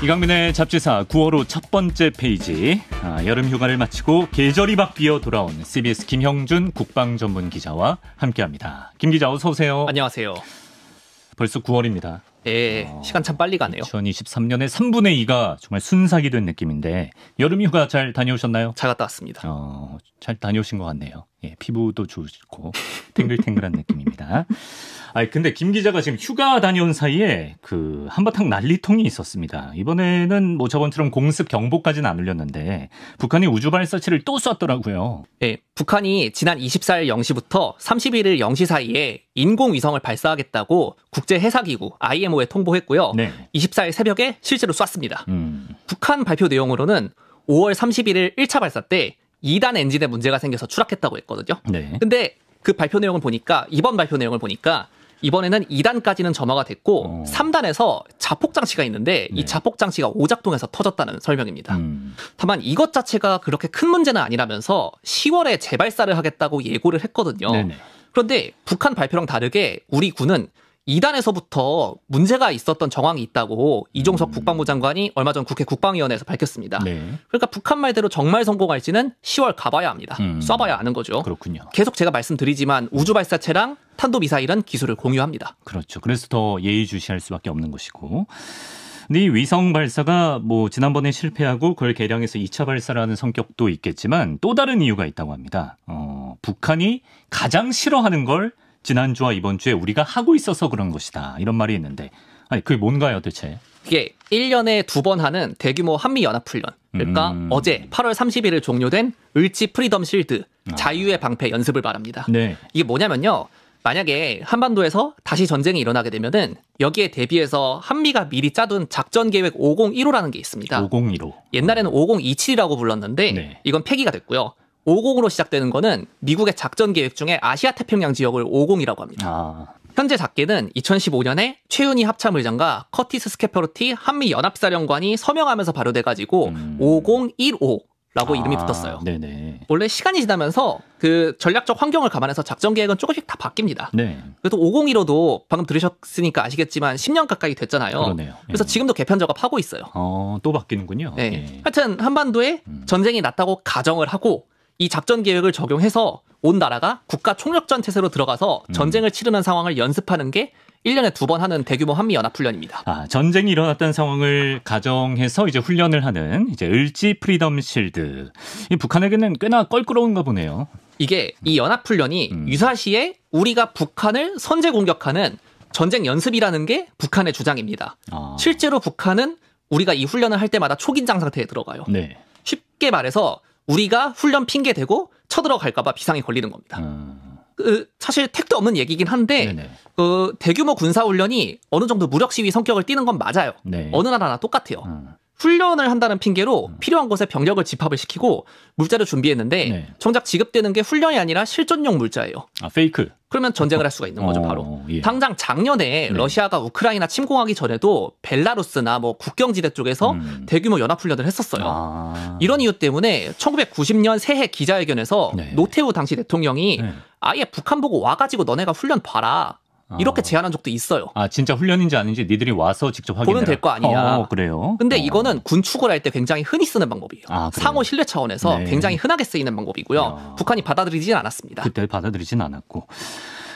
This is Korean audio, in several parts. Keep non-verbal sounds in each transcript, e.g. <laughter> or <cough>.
이강민의 잡지사 9월호 첫 번째 페이지 아, 여름 휴가를 마치고 계절이 바뀌어 돌아온 CBS 김형준 국방전문 기자와 함께합니다. 김 기자 어서 오세요. 안녕하세요. 벌써 9월입니다. 예, 예, 어, 시간 참 빨리 가네요. 2023년의 3분의 2가 정말 순삭이 된 느낌인데 여름 휴가 잘 다녀오셨나요? 잘 갔다 왔습니다. 어, 잘 다녀오신 것 같네요. 예, 피부도 좋고 탱글탱글한 느낌입니다. 아, 근데 김 기자가 지금 휴가 다녀온 사이에 그 한바탕 난리통이 있었습니다. 이번에는 뭐 저번처럼 공습 경보까지는 안 울렸는데 북한이 우주 발사체를 또 쐈더라고요. 예, 북한이 지난 24일 0시부터 31일 0시 사이에 인공 위성을 발사하겠다고 국제 해사기구 IMO에 통보했고요. 네. 24일 새벽에 실제로 쐈습니다. 음. 북한 발표 내용으로는 5월 31일 1차 발사 때 2단 엔진에 문제가 생겨서 추락했다고 했거든요. 네. 근데 그 발표 내용을 보니까 이번 발표 내용을 보니까 이번에는 2단까지는 점화가 됐고 어. 3단에서 자폭 장치가 있는데 네. 이 자폭 장치가 오작동에서 터졌다는 설명입니다. 음. 다만 이것 자체가 그렇게 큰 문제는 아니라면서 10월에 재발사를 하겠다고 예고를 했거든요. 네네. 그런데 북한 발표랑 다르게 우리 군은 2단에서부터 문제가 있었던 정황이 있다고 이종석 음. 국방부 장관이 얼마 전 국회 국방위원회에서 밝혔습니다. 네. 그러니까 북한 말대로 정말 성공할지는 10월 가봐야 합니다. 음. 쏴봐야 아는 거죠. 그렇군요. 계속 제가 말씀드리지만 우주 발사체랑 탄도 미사일은 기술을 공유합니다. 그렇죠. 그래서 더 예의주시할 수밖에 없는 것이고. 근데 이 위성 발사가 뭐 지난번에 실패하고 그걸 개량해서 2차 발사라는 성격도 있겠지만 또 다른 이유가 있다고 합니다. 어, 북한이 가장 싫어하는 걸 지난주와 이번 주에 우리가 하고 있어서 그런 것이다. 이런 말이 있는데 아니 그게 뭔가요 대체 이게 1년에 두 번 하는 대규모 한미연합훈련. 그러니까 음. 어제 8월 3 1일 종료된 을지 프리덤 실드 아. 자유의 방패 연습을 말합니다. 네. 이게 뭐냐면요. 만약에 한반도에서 다시 전쟁이 일어나게 되면은 여기에 대비해서 한미가 미리 짜둔 작전 계획 5015라는 게 있습니다. 5015. 옛날에는 5027이라고 불렀는데 네. 이건 폐기가 됐고요. 50으로 시작되는 거는 미국의 작전 계획 중에 아시아 태평양 지역을 50이라고 합니다. 아. 현재 작게는 2015년에 최윤희 합참의장과 커티스 스케퍼로티 한미 연합사령관이 서명하면서 발효돼가지고 음. 5015 라고 아, 이름이 붙었어요. 네네. 원래 시간이 지나면서 그 전략적 환경을 감안해서 작전 계획은 조금씩 다 바뀝니다. 네. 그래도5 0 1 5도 방금 들으셨으니까 아시겠지만 10년 가까이 됐잖아요. 그러네요. 그래서 예. 지금도 개편 작업하고 있어요. 어, 또 바뀌는군요. 네. 예. 하여튼 한반도에 음. 전쟁이 났다고 가정을 하고 이 작전 계획을 적용해서 온 나라가 국가 총력전 체세로 들어가서 음. 전쟁을 치르는 상황을 연습하는 게 1년에 두 번 하는 대규모 한미 연합 훈련입니다. 아, 전쟁이 일어났던 상황을 가정해서 이제 훈련을 하는 이제 을지 프리덤 실드. 이 북한에게는 꽤나 껄끄러운가 보네요. 이게 이 연합 훈련이 음. 유사시에 우리가 북한을 선제 공격하는 전쟁 연습이라는 게 북한의 주장입니다. 아. 실제로 북한은 우리가 이 훈련을 할 때마다 초긴장 상태에 들어가요. 네. 쉽게 말해서 우리가 훈련 핑계 대고 쳐들어갈까봐 비상이 걸리는 겁니다. 음. 그 사실 택도 없는 얘기긴 한데 네네. 그 대규모 군사 훈련이 어느 정도 무력 시위 성격을 띠는 건 맞아요. 네. 어느 나라나 똑같아요. 음. 훈련을 한다는 핑계로 음. 필요한 곳에 병력을 집합을 시키고 물자를 준비했는데 네. 정작 지급되는 게 훈련이 아니라 실전용 물자예요. 아 페이크. 그러면 전쟁을 할 수가 있는 거죠 어, 바로. 어, 예. 당장 작년에 네. 러시아가 우크라이나 침공하기 전에도 벨라루스나 뭐 국경지대 쪽에서 음. 대규모 연합훈련을 했었어요. 아. 이런 이유 때문에 1990년 새해 기자회견에서 네. 노태우 당시 대통령이 네. 아예 북한 보고 와가지고 너네가 훈련 봐라. 어. 이렇게 제안한 적도 있어요. 아 진짜 훈련인지 아닌지 니들이 와서 직접 확인해 보면 될거 아니야. 어, 어, 그래요. 근데 어. 이거는 군축을 할 때 굉장히 흔히 쓰는 방법이에요. 아, 상호 신뢰 차원에서 네. 굉장히 흔하게 쓰이는 방법이고요. 어. 북한이 받아들이진 않았습니다. 그때 받아들이진 않았고.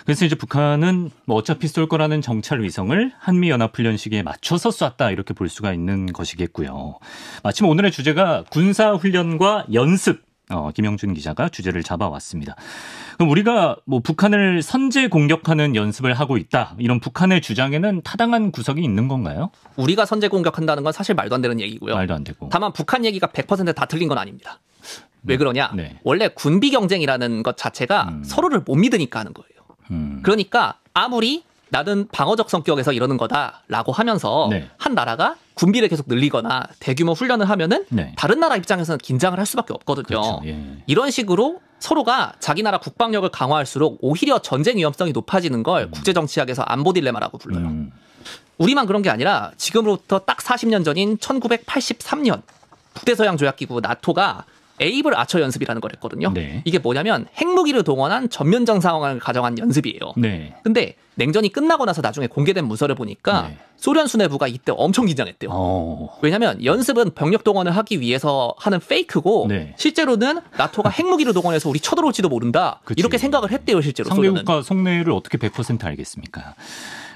그래서 이제 북한은 뭐 어차피 쏠 거라는 정찰 위성을 한미 연합 훈련 시기에 맞춰서 쐈다 이렇게 볼 수가 있는 것이겠고요. 마침 오늘의 주제가 군사 훈련과 연습 어, 김영준 기자가 주제를 잡아왔습니다. 그럼 우리가 뭐 북한을 선제 공격하는 연습을 하고 있다. 이런 북한의 주장에는 타당한 구석이 있는 건가요? 우리가 선제 공격한다는 건 사실 말도 안 되는 얘기고요. 말도 안 되고. 다만 북한 얘기가 100%다 틀린 건 아닙니다. 네. 왜 그러냐? 네. 원래 군비 경쟁이라는 것 자체가 음. 서로를 못 믿으니까 하는 거예요. 음. 그러니까 아무리 나는 방어적 성격에서 이러는 거다라고 하면서 네. 한 나라가 군비를 계속 늘리거나 대규모 훈련을 하면은 네. 다른 나라 입장에서는 긴장을 할 수밖에 없거든요. 그렇죠. 예. 예. 이런 식으로 서로가 자기 나라 국방력을 강화할수록 오히려 전쟁 위험성이 높아지는 걸 음. 국제 정치학에서 안보 딜레마라고 불러요. 음. 우리만 그런 게 아니라 지금으로부터 딱 40년 전인 1983년 북대서양 조약기구 나토가 에이블 아처 연습이라는 걸 했거든요. 네. 이게 뭐냐면 핵무기를 동원한 전면전 상황을 가정한 연습이에요. 네. 근데 냉전이 끝나고 나서 나중에 공개된 문서를 보니까 네. 소련 수뇌부가 이때 엄청 긴장했대요. 어... 왜냐면 연습은 병력 동원을 하기 위해서 하는 페이크고 네. 실제로는 나토가 <laughs> 핵무기를 동원해서 우리 쳐들어올지도 모른다 그치. 이렇게 생각을 했대요 실제로. 소련은. 상대국가 속내를 어떻게 100% 알겠습니까?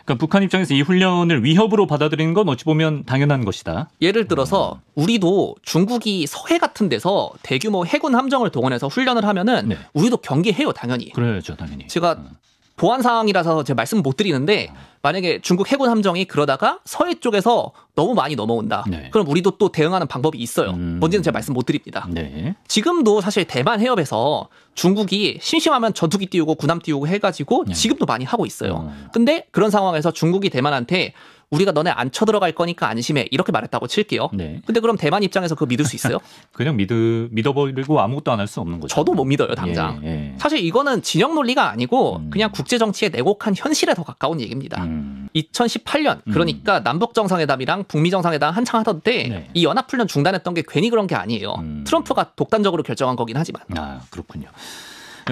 그러니까 북한 입장에서 이 훈련을 위협으로 받아들이는 건 어찌 보면 당연한 것이다. 예를 들어서 우리도 중국이 서해 같은 데서 대규모 해군 함정을 동원해서 훈련을 하면은 네. 우리도 경계해요, 당연히. 그래야죠, 당연히. 제가 음. 보안 상황이라서 제가 말씀 못 드리는데 만약에 중국 해군 함정이 그러다가 서해 쪽에서 너무 많이 넘어온다. 네. 그럼 우리도 또 대응하는 방법이 있어요. 음. 뭔지는 제가 말씀 못 드립니다. 네. 지금도 사실 대만 해협에서 중국이 심심하면 전투기 띄우고 군함 띄우고 해가지고 네. 지금도 많이 하고 있어요. 음. 근데 그런 상황에서 중국이 대만한테 우리가 너네 안 쳐들어갈 거니까 안심해 이렇게 말했다고 칠게요. 네. 근데 그럼 대만 입장에서 그거 믿을 수 있어요? <laughs> 그냥 믿어 믿어버리고 아무것도 안 할 수 없는 거죠. 저도 못 믿어요 당장. 예, 예. 사실 이거는 진영 논리가 아니고 음. 그냥 국제 정치에 내곡한 현실에 더 가까운 얘기입니다. 음. 2018년 음. 그러니까 음. 남북 정상회담이랑 북미 정상회담 한창 하던 때이 네. 연합훈련 중단했던 게 괜히 그런 게 아니에요. 음. 트럼프가 독단적으로 결정한 거긴 하지만. 아 그렇군요.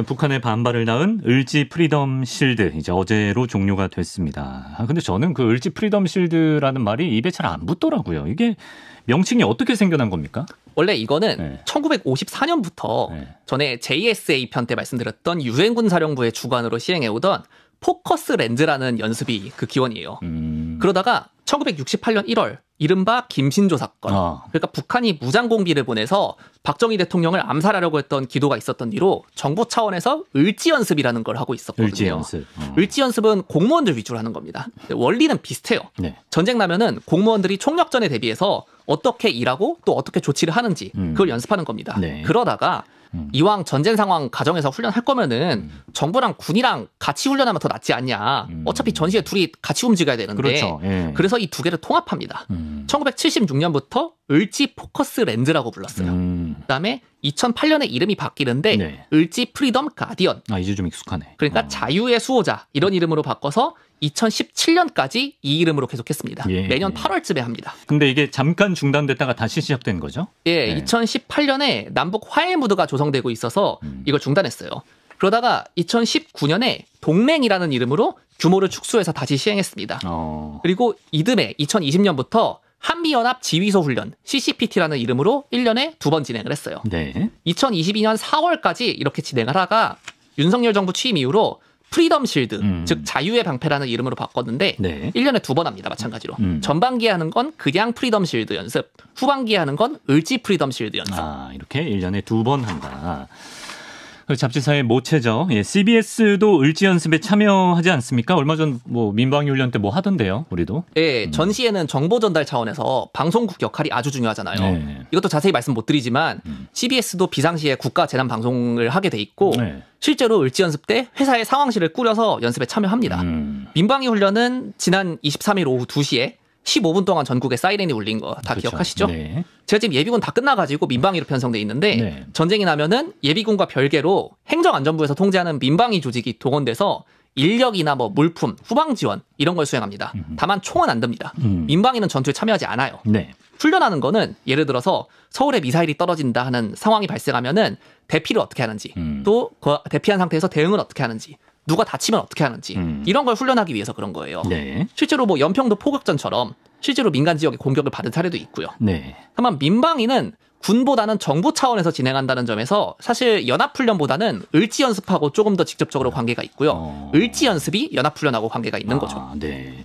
북한의 반발을 낳은 을지 프리덤 실드 이제 어제로 종료가 됐습니다. 아, 근데 저는 그 을지 프리덤 실드라는 말이 입에 잘 안 붙더라고요. 이게 명칭이 어떻게 생겨난 겁니까? 원래 이거는 네. 1954년부터 네. 전에 JSA 편 때 말씀드렸던 유엔군 사령부의 주관으로 시행해오던 포커스 렌즈라는 연습이 그 기원이에요. 음. 그러다가 1968년 1월 이른바 김신조 사건. 어. 그러니까 북한이 무장공비를 보내서 박정희 대통령을 암살하려고 했던 기도가 있었던 뒤로 정부 차원에서 을지 연습이라는 걸 하고 있었거든요. 을지 연습. 어. 을지 연습은 공무원들 위주로 하는 겁니다. 원리는 비슷해요. 네. 전쟁 나면은 공무원들이 총력전에 대비해서 어떻게 일하고 또 어떻게 조치를 하는지 음. 그걸 연습하는 겁니다. 네. 그러다가 음. 이왕 전쟁 상황 가정에서 훈련할 거면은 음. 정부랑 군이랑 같이 훈련하면 더 낫지 않냐. 음. 어차피 전시에 둘이 같이 움직여야 되는데. 그렇죠. 예. 그래서 이 두 개를 통합합니다. 1976년부터 음. 을지 포커스 랜드라고 불렀어요. 음. 그다음에 2008년에 이름이 바뀌는데 네. 을지 프리덤 가디언. 아 이제 좀 익숙하네. 그러니까 어. 자유의 수호자 이런 음. 이름으로 바꿔서 2017년까지 이 이름으로 계속했습니다. 예, 매년 8월쯤에 예. 합니다. 근데 이게 잠깐 중단됐다가 다시 시작된 거죠? 예, 네. 2018년에 남북 화해 무드가 조성되고 있어서 음. 이걸 중단했어요. 그러다가 2019년에 동맹이라는 이름으로 규모를 축소해서 다시 시행했습니다. 어. 그리고 이듬해 2020년부터 한미연합 지휘소 훈련 CCPT라는 이름으로 1년에 두 번 진행을 했어요. 네. 2022년 4월까지 이렇게 진행을 하다가 윤석열 정부 취임 이후로 프리덤 실드, 음. 즉 자유의 방패라는 이름으로 바꿨는데 네. 1년에 두 번 합니다. 마찬가지로. 음. 전반기에 하는 건 그냥 프리덤 실드 연습, 후반기에 하는 건 을지 프리덤 실드 연습. 아, 이렇게 1년에 두 번 한다. 그 잡지사의 모체죠. 예, CBS도 을지 연습에 참여하지 않습니까? 얼마 전 뭐 민방위 훈련 때 뭐 하던데요, 우리도. 예, 음. 전시에는 정보 전달 차원에서 방송국 역할이 아주 중요하잖아요. 네. 이것도 자세히 말씀 못 드리지만 음. CBS도 비상시에 국가 재난 방송을 하게 돼 있고 네. 실제로 을지 연습 때 회사의 상황실을 꾸려서 연습에 참여합니다. 음. 민방위 훈련은 지난 23일 오후 2시에 15분 동안 전국에 사이렌이 울린 거다 그렇죠. 기억하시죠? 네. 제가 지금 예비군 다 끝나가지고 민방위로 편성돼 있는데 네. 전쟁이 나면은 예비군과 별개로 행정안전부에서 통제하는 민방위 조직이 동원돼서 인력이나 뭐 물품, 후방 지원 이런 걸 수행합니다. 음. 다만 총은 안 듭니다. 음. 민방위는 전투에 참여하지 않아요. 네. 훈련하는 거는 예를 들어서 서울에 미사일이 떨어진다 하는 상황이 발생하면은 대피를 어떻게 하는지 음. 또 대피한 상태에서 대응을 어떻게 하는지 누가 다치면 어떻게 하는지 음. 이런 걸 훈련하기 위해서 그런 거예요. 네. 실제로 뭐 연평도 포격전처럼 실제로 민간 지역에 공격을 받은 사례도 있고요. 네. 다만 민방위는 군보다는 정부 차원에서 진행한다는 점에서 사실 연합훈련보다는 을지 연습하고 조금 더 직접적으로 관계가 있고요. 어. 을지 연습이 연합훈련하고 관계가 있는 아, 거죠. 네.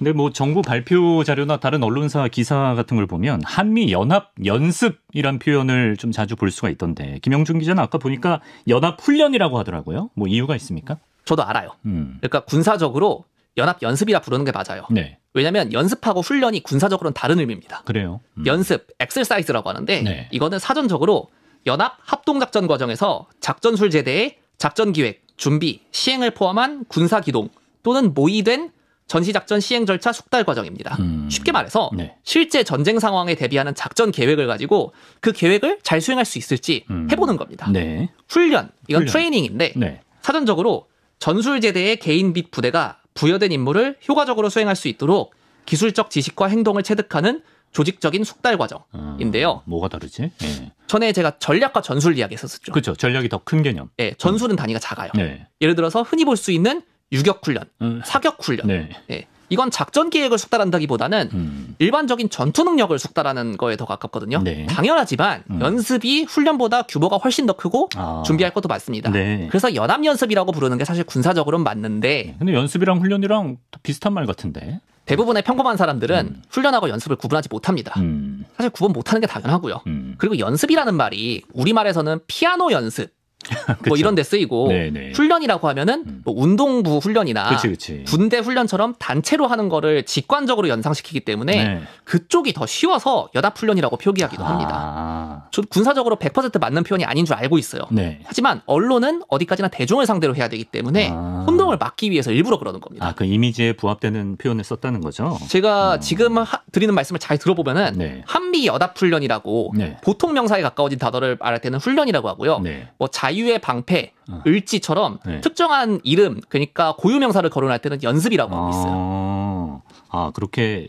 근데 뭐 정부 발표 자료나 다른 언론사 기사 같은 걸 보면 한미 연합 연습이란 표현을 좀 자주 볼 수가 있던데 김영준 기자는 아까 보니까 연합 훈련이라고 하더라고요. 뭐 이유가 있습니까? 저도 알아요. 음. 그러니까 군사적으로 연합 연습이라 부르는 게 맞아요. 네. 왜냐하면 연습하고 훈련이 군사적으로는 다른 의미입니다. 그래요. 음. 연습, 엑셀사이즈라고 하는데 네. 이거는 사전적으로 연합 합동 작전 과정에서 작전술 제대의 작전 기획, 준비, 시행을 포함한 군사 기동 또는 모의된 전시작전 시행 절차 숙달 과정입니다. 음. 쉽게 말해서 네. 실제 전쟁 상황에 대비하는 작전 계획을 가지고 그 계획을 잘 수행할 수 있을지 음. 해보는 겁니다. 네. 훈련, 이건 훈련. 트레이닝인데 네. 사전적으로 전술제대의 개인 및 부대가 부여된 임무를 효과적으로 수행할 수 있도록 기술적 지식과 행동을 체득하는 조직적인 숙달 과정인데요. 아, 뭐가 다르지? 예. 전에 제가 전략과 전술 이야기 했었죠. 그렇죠. 전략이 더 큰 개념. 예, 전술은 단위가 작아요. 예. 예를 들어서 흔히 볼 수 있는 유격 훈련, 음. 사격 훈련. 네. 예. 이건 작전 계획을 숙달한다기보다는 음. 일반적인 전투 능력을 숙달하는 거에 더 가깝거든요. 네. 당연하지만 음. 연습이 훈련보다 규모가 훨씬 더 크고 아. 준비할 것도 많습니다. 네. 그래서 연합 연습이라고 부르는 게 사실 군사적으로는 맞는데 네. 근데 연습이랑 훈련이랑 비슷한 말 같은데. 대부분의 평범한 사람들은 음. 훈련하고 연습을 구분하지 못합니다. 음. 사실 구분 못하는 게 당연하고요. 음. 그리고 연습이라는 말이 우리말에서는 피아노 연습 <laughs> 뭐 이런 데 쓰이고 네네. 훈련이라고 하면은 음. 뭐 운동부 훈련이나 그치, 그치. 군대 훈련처럼 단체로 하는 거를 직관적으로 연상시키기 때문에 네. 그쪽이 더 쉬워서 여합 훈련이라고 표기하기도 아. 합니다. 군사적으로 100% 맞는 표현이 아닌 줄 알고 있어요. 네. 하지만 언론은 어디까지나 대중을 상대로 해야 되기 때문에 아. 표현을 막기 위해서 일부러 그러는 겁니다. 아, 그 이미지에 부합되는 표현을 썼다는 거죠? 제가 음. 지금 하, 드리는 말씀을 잘 들어보면은 네. 한미 여답 훈련이라고 네. 보통 명사에 가까워진 단어를 말할 때는 훈련이라고 하고요. 네. 뭐 자유의 방패, 어. 을지처럼 네. 특정한 이름, 그러니까 고유 명사를 거론할 때는 연습이라고 하고 있어요. 아, 아 그렇게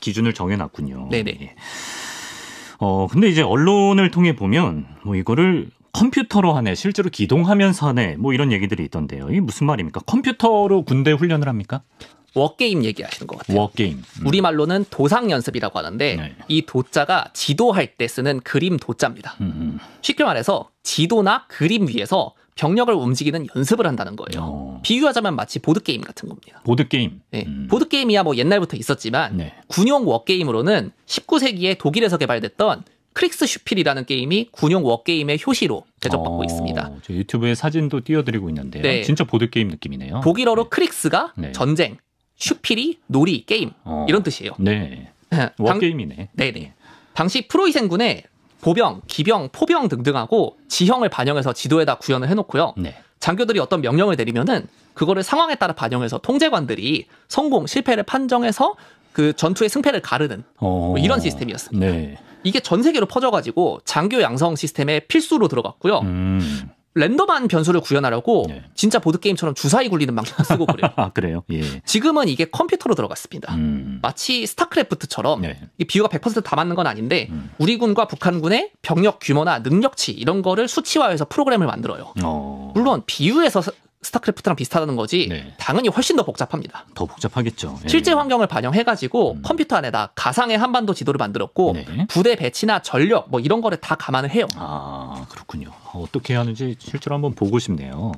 기준을 정해놨군요. 네네. 예. 어, 근데 이제 언론을 통해 보면 뭐 이거를 컴퓨터로 하네, 실제로 기동하면서 하네, 뭐 이런 얘기들이 있던데요. 이게 무슨 말입니까? 컴퓨터로 군대 훈련을 합니까? 워게임 얘기하시는 것 같아요. 워게임. 음. 우리말로는 도상 연습이라고 하는데 네. 이 도자가 지도할 때 쓰는 그림 도자입니다. 음, 음. 쉽게 말해서 지도나 그림 위에서 병력을 움직이는 연습을 한다는 거예요. 어. 비유하자면 마치 보드게임 같은 겁니다. 보드게임? 네. 음. 보드게임이야 뭐 옛날부터 있었지만 네. 군용 워게임으로는 19세기에 독일에서 개발됐던 크릭스 슈필이라는 게임이 군용 워게임의 효시로 대접받고 어, 있습니다. 유튜브에 사진도 띄워드리고 있는데 네. 진짜 보드게임 느낌이네요. 독일어로 네. 크릭스가 네. 전쟁, 슈필이 놀이, 게임 어, 이런 뜻이에요. 네. 네. 워게임이네. 네네. 네. 당시 프로이센군의 보병, 기병, 포병 등등하고 지형을 반영해서 지도에다 구현을 해놓고요. 네. 장교들이 어떤 명령을 내리면은 그거를 상황에 따라 반영해서 통제관들이 성공, 실패를 판정해서 그 전투의 승패를 가르는 어. 뭐 이런 시스템이었습니다. 네. 이게 전 세계로 퍼져가지고 장교 양성 시스템에 필수로 들어갔고요. 음. 랜덤한 변수를 구현하려고 예. 진짜 보드 게임처럼 주사위 굴리는 방식 쓰고 그래요. <laughs> 아 그래요? 예. 지금은 이게 컴퓨터로 들어갔습니다. 음. 마치 스타크래프트처럼 예. 이 비유가 100%다 맞는 건 아닌데 음. 우리 군과 북한 군의 병력 규모나 능력치 이런 거를 수치화해서 프로그램을 만들어요. 어. 물론 비유에서 스타크래프트랑 비슷하다는 거지 네. 당연히 훨씬 더 복잡합니다. 더 복잡하겠죠. 네. 실제 환경을 반영해가지고 음. 컴퓨터 안에다 가상의 한반도 지도를 만들었고 네. 부대 배치나 전력 뭐 이런 거를 다 감안을 해요. 아 그렇군요. 어떻게 하는지 실제로 한번 보고 싶네요.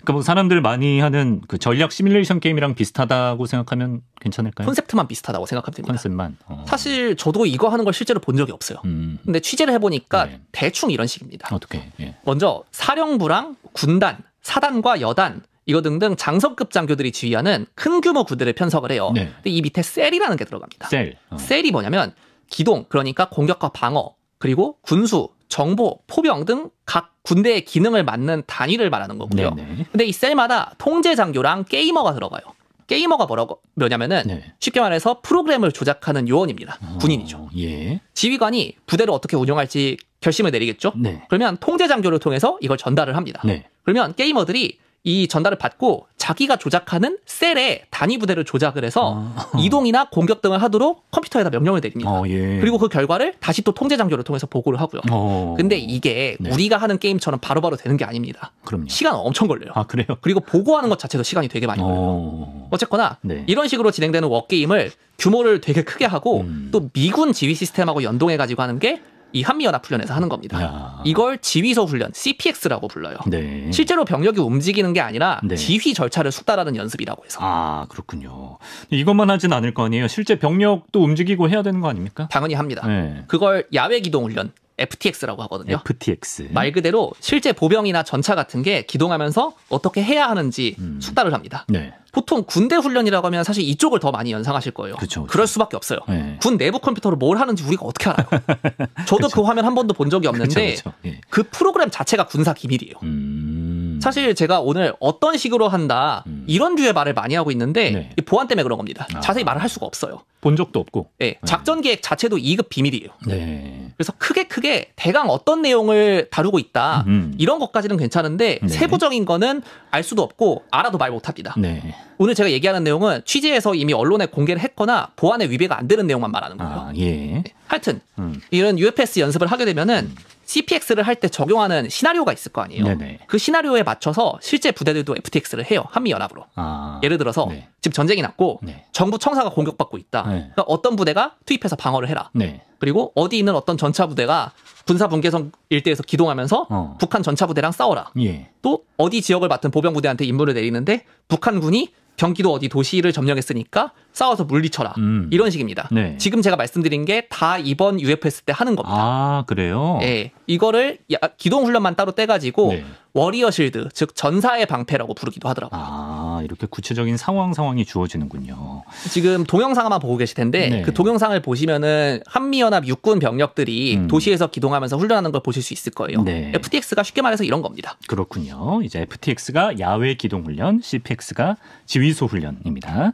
그러니까 뭐 사람들 많이 하는 그 전략 시뮬레이션 게임이랑 비슷하다고 생각하면 괜찮을까요? 컨셉트만 비슷하다고 생각하면 됩니다. 콘셉만 어. 사실 저도 이거 하는 걸 실제로 본 적이 없어요. 음. 근데 취재를 해보니까 네. 대충 이런 식입니다. 어떻게? 예. 먼저 사령부랑 군단 사단과 여단 이거 등등 장성급 장교들이 지휘하는 큰 규모 구대를 편성을 해요. 네. 근데 이 밑에 셀이라는 게 들어갑니다. 셀. 어. 셀이 뭐냐면 기동 그러니까 공격과 방어 그리고 군수 정보, 포병 등 각 군대의 기능을 맡는 단위를 말하는 거고요. 네네. 네. 근데 이 셀마다 통제 장교랑 게이머가 들어가요. 게이머가 뭐라고 뭐냐면은 네. 쉽게 말해서 프로그램을 조작하는 요원입니다. 어, 군인이죠. 예. 지휘관이 부대를 어떻게 운영할지 결심을 내리겠죠. 네. 그러면 통제 장교를 통해서 이걸 전달을 합니다. 네. 그러면 게이머들이 이 전달을 받고 자기가 조작하는 셀의 단위 부대를 조작을 해서 아. 이동이나 공격 등을 하도록 컴퓨터에다 명령을 내립니다. 어, 예. 그리고 그 결과를 다시 또 통제 장비를 통해서 보고를 하고요. 어. 근데 이게 네. 우리가 하는 게임처럼 바로바로 되는 게 아닙니다. 그럼요. 시간 엄청 걸려요. 아, 그래요? 그리고 보고하는 것 자체도 시간이 되게 많이 걸려요. 어. 쨌거나 네. 이런 식으로 진행되는 워게임을 규모를 되게 크게 하고 음. 또 미군 지휘 시스템하고 연동해 가지고 하는 게이 한미연합훈련에서 하는 겁니다. 야. 이걸 지휘소 훈련 (CPX)라고 불러요. 네. 실제로 병력이 움직이는 게 아니라 네. 지휘 절차를 숙달하는 연습이라고 해서. 아 그렇군요. 이것만 하진 않을 거 아니에요. 실제 병력도 움직이고 해야 되는 거 아닙니까? 당연히 합니다. 네. 그걸 야외 기동 훈련 FTX라고 하거든요. FTX. 말 그대로 실제 보병이나 전차 같은 게 기동하면서 어떻게 해야 하는지 음. 숙달을 합니다. 네. 보통 군대 훈련이라고 하면 사실 이쪽을 더 많이 연상하실 거예요. 그쵸, 그렇죠, 그쵸. 그렇죠. 그럴 수밖에 없어요. 네. 군 내부 컴퓨터로 뭘 하는지 우리가 어떻게 알아요? 저도 그쵸. 그렇죠. 그 화면 한 번도 본 적이 없는데 예. 그 프로그램 자체가 군사 기밀이에요. 음... 사실 제가 오늘 어떤 식으로 한다 음. 이런 류의 말을 많이 하고 있는데 네. 보안 때문에 그런 겁니다. 아. 자세히 말을 할 수가 없어요. 본 적도 없고. 예, 네. 작전 계획 자체도 2급 비밀이에요. 네. 그래서 크게 크게 대강 어떤 내용을 다루고 있다. 음. 이런 것까지는 괜찮은데 네. 세부적인 거는 알 수도 없고 알아도 말 못 합니다. 네. 오늘 제가 얘기하는 내용은 취재에서 이미 언론에 공개를 했거나 보안에 위배가 안 되는 내용만 말하는 거예요. 아, 예. 네. 하여튼 음. 이런 UFS 연습을 하게 되면은 CPX를 음. 할때 적용하는 시나리오가 있을 거 아니에요. 네네. 그 시나리오에 맞춰서 실제 부대들도 FTX를 해요. 한미 연합으로. 아, 예를 들어서 네. 지금 전쟁 전쟁이 났고 네. 정부 청사가 공격받고 있다. 네. 그러니까 어떤 부대가 투입해서 방어를 해라. 네. 그리고 어디 있는 어떤 전차 부대가 군사 분계선 일대에서 기동하면서 어. 북한 전차 부대랑 싸워라. 예. 또 어디 지역을 맡은 보병 부대한테 임무를 내리는데 북한군이 경기도 어디 도시를 점령했으니까 싸워서 물리쳐라. 음. 이런 식입니다. 네. 지금 제가 말씀드린 게 다 이번 UFS 때 하는 겁니다. 아, 그래요? 예. 이거를 기동훈련만 따로 떼가지고 네. 워리어 실드, 즉 전사의 방패라고 부르기도 하더라고요. 아, 이렇게 구체적인 상황 상황이 주어지는군요. 지금 동영상만 보고 계실 텐데 네. 그 동영상을 보시면은 한미연합 육군 병력들이 음. 도시에서 기동하면서 훈련하는 걸 보실 수 있을 거예요. 네. FTX가 쉽게 말해서 이런 겁니다. 그렇군요. 이제 FTX가 야외 기동 훈련, CPX가 지휘소 훈련입니다.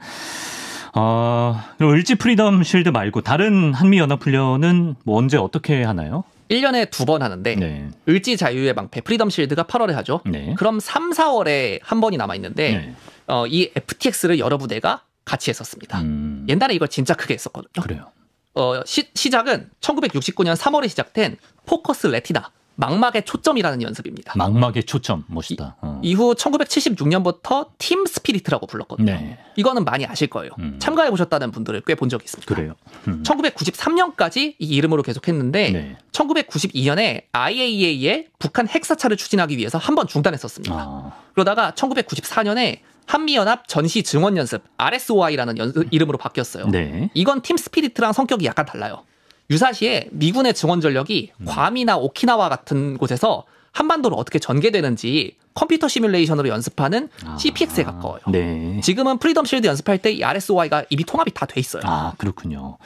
어, 을지 프리덤 실드 말고 다른 한미 연합 훈련은 뭐 언제 어떻게 하나요? 1년에 두 번 하는데 네. 을지 자유의 방패 프리덤 실드가 8월에 하죠. 네. 그럼 3, 4월에 한 번이 남아 있는데 네. 어, 이 FTX를 여러 부대가 같이 했었습니다. 음. 옛날에 이걸 진짜 크게 했었거든요. 그래요. 어, 시, 시작은 1969년 3월에 시작된 포커스 레티나 망막의 초점이라는 연습입니다. 망막의 초점 멋있다. 어. 이후 1976년부터 팀 스피릿이라고 불렀거든요. 네. 이거는 많이 아실 거예요. 음. 참가해 보셨다는 분들을 꽤 본 적이 있습니다. 그래요. 음. 1993년까지 이 이름으로 계속했는데 네. 1992년에 IAEA의 북한 핵사찰을 추진하기 위해서 한 번 중단했었습니다. 아. 그러다가 1994년에 한미연합 전시 증원 연습 RSOI라는 연, 이름으로 바뀌었어요. 네. 이건 팀 스피릿이랑 성격이 약간 달라요. 유사시에 미군의 증원 전력이 음. 괌이나 오키나와 같은 곳에서 한반도로 어떻게 전개되는지 컴퓨터 시뮬레이션으로 연습하는 아. CPX에 가까워요. 네. 지금은 프리덤 실드 연습할 때 RSOI가 이미 통합이 다 돼 있어요. 아 그렇군요.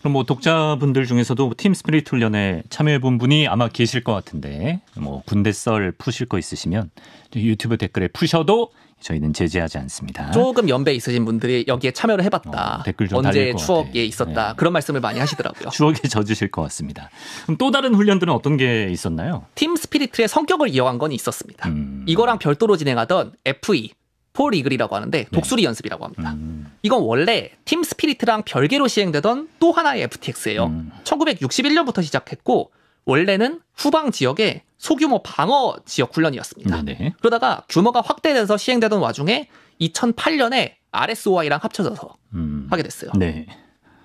그럼 뭐 독자분들 중에서도 팀 스피릿 훈련에 참여해 본 분이 아마 계실 것 같은데 뭐 군대 썰 푸실 거 있으시면 유튜브 댓글에 푸셔도 저희는 제재하지 않습니다. 조금 연배 있으신 분들이 여기에 참여를 해봤다. 어, 댓글 좀 언제 추억에 같아. 있었다. 네. 그런 말씀을 많이 하시더라고요. <laughs> 추억에 젖으실 것 같습니다. 그럼 또 다른 훈련들은 어떤 게 있었나요? 팀스피리의 성격을 이어간 건 있었습니다. 음. 이거랑 별도로 진행하던 FE 폴 이글이라고 하는데 네. 독수리 네. 연습이라고 합니다. 음. 이건 원래 팀 스피리트랑 별개로 시행되던 또 하나의 FTX예요. 음. 1961년부터 시작했고 원래는 후방 지역에 소규모 방어 지역 훈련이었습니다. 네, 네. 그러다가 규모가 확대돼서 시행되던 와중에 2008년에 RSOI랑 합쳐져서 음. 하게 됐어요. 네.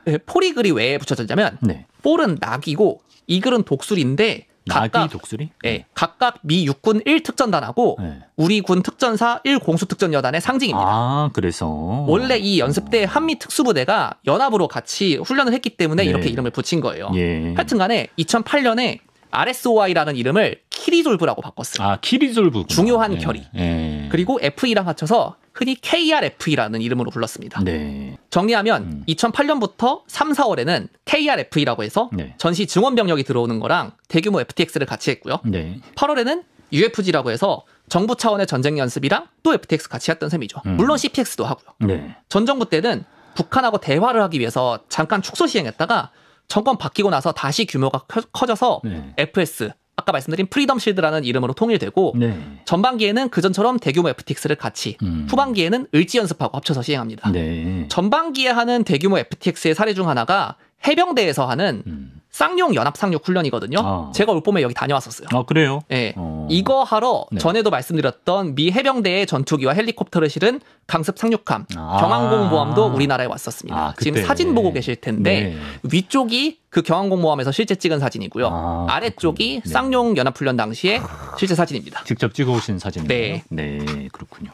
네. 포리글이 왜 붙여졌냐면 네. 볼은 낙이고 이글은 독수리인데 각각 독수리? 예, 네. 각각 미 육군 1특전단하고 네. 우리 군 특전사 1공수특전여단의 상징입니다. 아, 그래서 원래 이 연습 때 한미 특수부대가 연합으로 같이 훈련을 했기 때문에 네. 이렇게 이름을 붙인 거예요. 예. 하여튼간에 2008년에 RSOI라는 이름을 키리졸브라고 바꿨어요. 아, 키리졸브. 중요한 네. 결의. 네. 그리고 FE랑 합쳐서 흔히 KRFE라는 이름으로 불렀습니다. 네. 정리하면 음. 2008년부터 3, 4월에는 KRFE라고 해서 네. 전시 증원 병력이 들어오는 거랑 대규모 FTX를 같이 했고요. 8월에는 UFG라고 해서 정부 차원의 전쟁 연습이랑 또 FTX 같이 했던 셈이죠. 음. 물론 CPX도 하고요. 네. 전 정부 때는 북한하고 대화를 하기 위해서 잠깐 축소 시행했다가 정권 바뀌고 나서 다시 규모가 커져서 네. FS 아까 말씀드린 프리덤 실드라는 이름으로 통일되고 네. 전반기에는 그전처럼 대규모 FTX를 같이 음. 후반기에는 을지 연습하고 합쳐서 시행합니다. 네. 전반기에 하는 대규모 FTX의 사례 중 하나가 해병대에서 하는 음. 쌍용 연합 상륙 훈련이거든요. 아. 제가 올 봄에 여기 다녀왔었어요. 아 그래요? 예. 네. 어. 이거 하러 네. 전에도 말씀드렸던 미 해병대의 전투기와 헬리콥터를 실은 강습 상륙함 아. 경항공보함도 우리나라에 왔었습니다. 아, 지금 사진 보고 계실 텐데 네. 위쪽이 그 경항공모함에서 실제 찍은 사진이고요. 아, 아래쪽이 네. 쌍용 연합 훈련 당시의 아. 실제 사진입니다. 직접 찍어오신 사진이네요. 네, 네 그렇군요.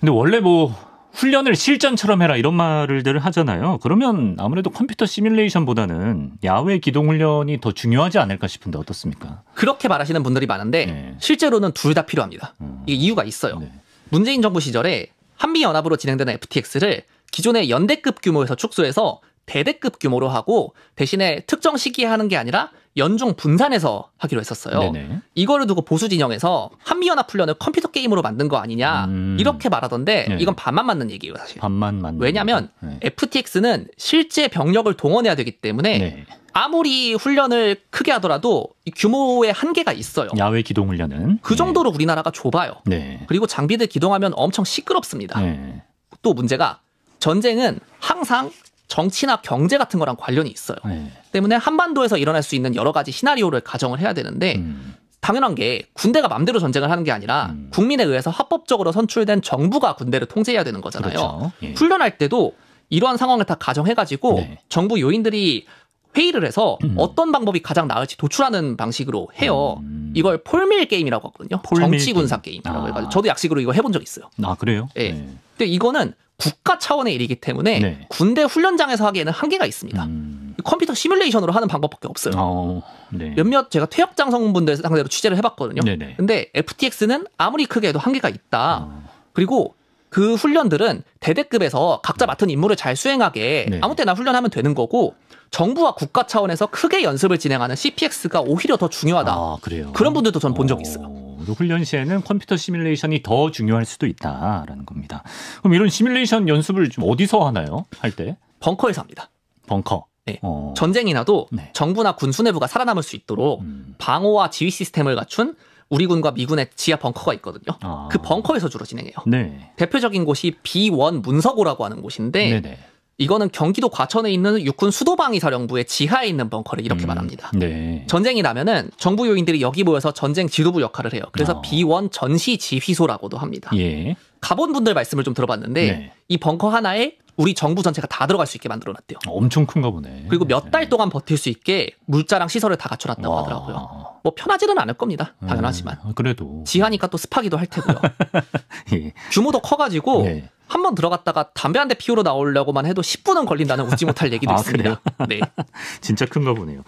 근데 원래 뭐 훈련을 실전처럼 해라 이런 말을들 하잖아요. 그러면 아무래도 컴퓨터 시뮬레이션보다는 야외 기동 훈련이 더 중요하지 않을까 싶은데 어떻습니까? 그렇게 말하시는 분들이 많은데 네. 실제로는 둘 다 필요합니다. 음. 이게 이유가 있어요. 네. 문재인 정부 시절에 한미 연합으로 진행되는 FTX를 기존의 연대급 규모에서 축소해서 대대급 규모로 하고 대신에 특정 시기에 하는 게 아니라 연중 분산해서 하기로 했었어요. 네네. 이거를 두고 보수 진영에서 한미연합 훈련을 컴퓨터 게임으로 만든 거 아니냐 음. 이렇게 말하던데 네. 이건 반만 맞는 얘기예요 사실. 반만 맞는. 왜냐하면 네. FTX는 실제 병력을 동원해야 되기 때문에 네. 아무리 훈련을 크게 하더라도 규모의 한계가 있어요. 야외 기동 훈련은 그 네. 정도로 우리나라가 좁아요. 네. 그리고 장비들 기동하면 엄청 시끄럽습니다. 네. 또 문제가 전쟁은 항상 정치나 경제 같은 거랑 관련이 있어요. 네. 때문에 한반도에서 일어날 수 있는 여러 가지 시나리오를 가정을 해야 되는데 음. 당연한 게 군대가 맘대로 전쟁을 하는 게 아니라 음. 국민에 의해서 합법적으로 선출된 정부가 군대를 통제해야 되는 거잖아요. 그렇죠. 예. 훈련할 때도 이러한 상황을 다 가정해가지고 네. 정부 요인들이 회의를 해서 음. 어떤 방법이 가장 나을지 도출하는 방식으로 해요. 음. 이걸 폴밀 게임이라고 하거든요. 정치 군사 게임. 이라고 아. 해가지고 저도 약식으로 이거 해본 적 있어요. 아 그래요? 예. 네. 근데 이거는 국가 차원의 일이기 때문에 네. 군대 훈련장에서 하기에는 한계가 있습니다. 음. 컴퓨터 시뮬레이션으로 하는 방법밖에 없어요. 어, 네. 몇몇 제가 퇴역장 성분들 상대로 취재를 해봤거든요. 네네. 네. 근데 FTX는 아무리 크게 해도 한계가 있다. 어. 그리고 그 훈련들은 대대급에서 각자 네. 맡은 임무를 잘 수행하게 네. 아무 때나 훈련하면 되는 거고 정부와 국가 차원에서 크게 연습을 진행하는 CPX가 오히려 더 중요하다. 아, 그런 분들도 전 본 적 있어요. 그리고 훈련 시에는 컴퓨터 시뮬레이션이 더 중요할 수도 있다라는 겁니다. 그럼 이런 시뮬레이션 연습을 좀 어디서 하나요? 할 때? 벙커에서 합니다. 벙커. 네. 어... 전쟁이 나도 네. 정부나 군수내부가 살아남을 수 있도록 음. 방어와 지휘 시스템을 갖춘 우리 군과 미군의 지하 벙커가 있거든요. 아. 그 벙커에서 주로 진행해요. 네. 대표적인 곳이 B1 문서고라고 하는 곳인데 네네. 이거는 경기도 과천에 있는 육군 수도방위사령부의 지하에 있는 벙커를 이렇게 음, 말합니다. 네. 전쟁이 나면은 정부 요인들이 여기 모여서 전쟁 지도부 역할을 해요. 그래서 어. 비원 전시 지휘소라고도 합니다. 예. 가본 분들 말씀을 좀 들어봤는데 네. 이 벙커 하나에 우리 정부 전체가 다 들어갈 수 있게 만들어놨대요. 엄청 큰가 보네. 그리고 몇달 네. 동안 버틸 수 있게 물자랑 시설을 다 갖춰놨다고 하더라고요. 뭐 편하지는 않을 겁니다. 당연하지만. 음, 그래도 지하니까 또 습하기도 할 테고요. <laughs> 예. 규모도 커가지고. 네. 한번 들어갔다가 담배 한 대 피우러 나오려고만 해도 10분은 걸린다는 웃지 못할 얘기도 아, 있습니다. 요 <laughs> 네. <laughs> 진짜 큰가 보네요.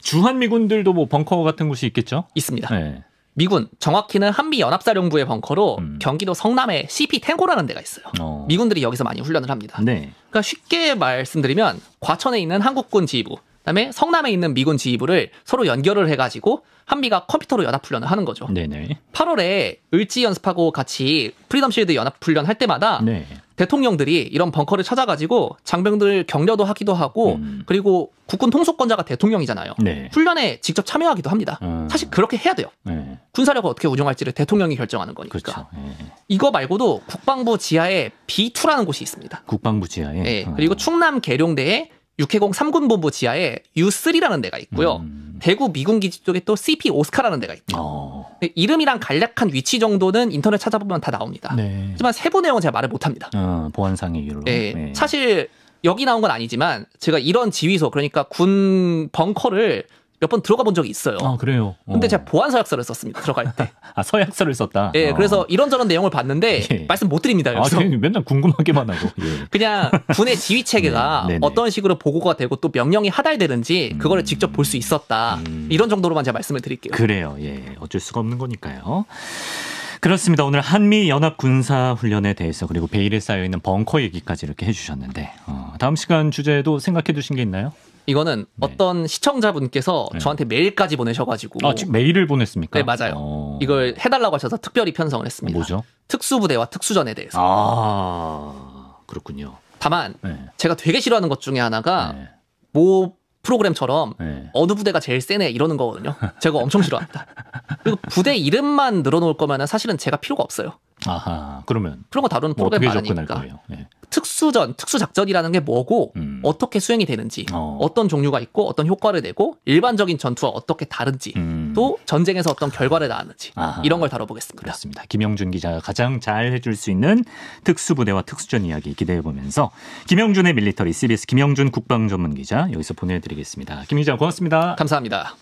주한 미군들도 뭐 벙커 같은 곳이 있겠죠? 있습니다. 네. 미군 정확히는 한미 연합사령부의 벙커로 음. 경기도 성남에 CP 탱고라는 데가 있어요. 어. 미군들이 여기서 많이 훈련을 합니다. 네. 그러니까 쉽게 말씀드리면 과천에 있는 한국군 지휘부 그다음에 성남에 있는 미군 지휘부를 서로 연결을 해가지고 한미가 컴퓨터로 연합 훈련을 하는 거죠. 네네. 8월에 을지 연습하고 같이 프리덤 실드 연합 훈련 할 때마다 네. 대통령들이 이런 벙커를 찾아가지고 장병들 격려도 하기도 하고 음. 그리고 국군 통속권자가 대통령이잖아요. 네. 훈련에 직접 참여하기도 합니다. 음. 사실 그렇게 해야 돼요. 네. 군사력을 어떻게 운영할지를 대통령이 결정하는 거니까. 그렇죠. 네. 이거 말고도 국방부 지하에 B2라는 곳이 있습니다. 국방부 지하에. 네. 그리고 충남 계룡대에 육해공 3군본부 지하에 U3라는 데가 있고요. 음. 대구 미군 기지 쪽에 또 CP 오스카라는 데가 있죠 어. 이름이랑 간략한 위치 정도는 인터넷 찾아보면 다 나옵니다. 네. 하지만 세부 내용은 제가 말을 못합니다. 어, 보안상의 이유로. 네. 네. 사실 여기 나온 건 아니지만 제가 이런 지휘소 그러니까 군 벙커를 몇번 들어가 본 적이 있어요. 아, 그래요. 어. 근데 제가 보안 서약서를 썼습니다. 들어갈 때. <laughs> 아, 서약서를 썼다. 예, 어. 그래서 이런저런 내용을 봤는데 예. 말씀 못 드립니다. 그래서. 아, 맨날 궁금하게만 하고. 예. <laughs> 그냥 군의 지휘 체계가 <laughs> 네, 네, 네. 어떤 식으로 보고가 되고 또 명령이 하달되는지 음. 그거를 직접 볼 수 있었다. 음. 이런 정도로만 제가 말씀을 드릴게요. 그래요. 예. 어쩔 수가 없는 거니까요. 그렇습니다. 오늘 한미 연합 군사 훈련에 대해서 그리고 베일에 쌓여 있는 벙커 얘기까지 이렇게 해주셨는데 어, 다음 시간 주제도 생각해 두신 게 있나요? 이거는 네. 어떤 시청자분께서 네. 저한테 메일까지 보내셔가지고 아, 즉 메일을 보냈습니까? 네 맞아요. 어. 이걸 해달라고 하셔서 특별히 편성을 했습니다. 뭐죠? 특수부대와 특수전에 대해서. 아 그렇군요. 다만 네. 제가 되게 싫어하는 것 중에 하나가 네. 모 프로그램처럼 네. 어느 부대가 제일 세네 이러는 거거든요. 제가 엄청 싫어합니다. 그리고 부대 이름만 늘어놓을 거면 사실은 제가 필요가 없어요. 아하. 그러면 그런 거 다루는 뭐 프로그램 많으니까. 예. 특수전, 특수작전이라는 게 뭐고 음. 어떻게 수행이 되는지, 어. 떤 종류가 있고 어떤 효과를 내고 일반적인 전투와 어떻게 다른지, 음. 또 전쟁에서 어떤 결과를 낳았는지 아하. 이런 걸 다뤄보겠습니다. 그렇습니다. 김영준 기자가 가장 잘 해줄 수 있는 특수부대와 특수전 이야기 기대해 보면서 김영준의 밀리터리 CBS 김영준 국방전문기자 여기서 보내드리겠습니다. 김 기자 고맙습니다. 감사합니다.